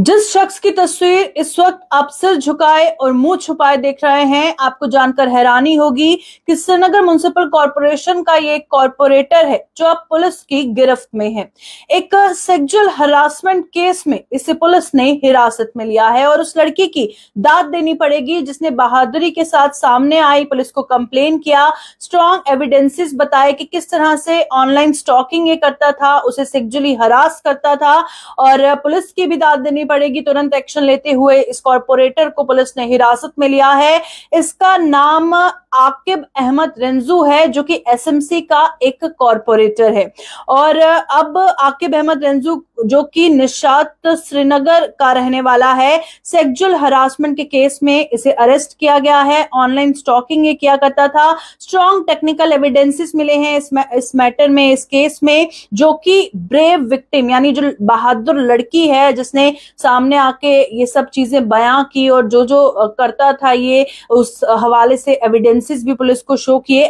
जिस शख्स की तस्वीर इस वक्त आप सिर झुकाए और मुंह छुपाए देख रहे हैं आपको जानकर हैरानी होगी कि श्रीनगर म्यूनसिपल कॉरपोरेशन का ये कॉरपोरेटर है जो अब पुलिस की गिरफ्त में है एक सेक्सुअल हरासमेंट केस में इसे पुलिस ने हिरासत में लिया है और उस लड़की की दाद देनी पड़ेगी जिसने बहादुरी के साथ सामने आई पुलिस को कंप्लेन किया स्ट्रॉन्ग एविडेंसेस बताए कि किस तरह से ऑनलाइन स्टॉकिंग ये करता था उसे सेक्जुअली हरास करता था और पुलिस की भी दाद देनी करनी पड़ेगी तुरंत एक्शन लेते हुए इस कॉरपोरेटर को पुलिस ने हिरासत में लिया है इसका नाम आकिब अहमद रंजू है जो कि एसएमसी का एक कॉरपोरेटर है और अब आकिब अहमद रंजू जो कि निशात श्रीनगर का रहने वाला है सेक्जुअल हरासमेंट के केस में इसे अरेस्ट किया गया है ऑनलाइन स्टॉकिंग ये किया करता था स्ट्रॉन्ग टेक्निकल एविडेंसेस मिले हैं इस, मै, इस मैटर में इस केस में जो कि ब्रेव विक्टिम यानी जो बहादुर लड़की है जिसने सामने आके ये सब चीजें बयां की और जो जो करता था ये उस हवाले से एविडेंसेस भी पुलिस को शो किए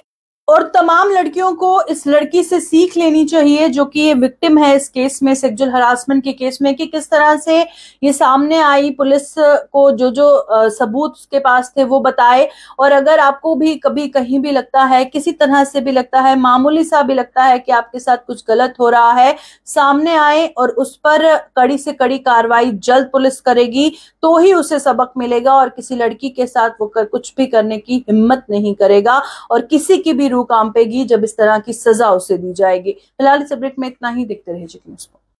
और तमाम लड़कियों को इस लड़की से सीख लेनी चाहिए जो कि ये विक्टिम है इस केस में सेक्सुअल हरासमेंट के केस में कि किस तरह से ये सामने आई पुलिस को जो जो सबूत उसके पास थे वो बताए और अगर आपको भी कभी कहीं भी लगता है किसी तरह से भी लगता है मामूली सा भी लगता है कि आपके साथ कुछ गलत हो रहा है सामने आए और उस पर कड़ी से कड़ी कार्रवाई जल्द पुलिस करेगी तो ही उसे सबक मिलेगा और किसी लड़की के साथ वो कर, कुछ भी करने की हिम्मत नहीं करेगा और किसी की भी रूह पेगी जब इस तरह की सजा उसे दी जाएगी फिलहाल इस अपडेट में इतना ही देखते रहे चिकन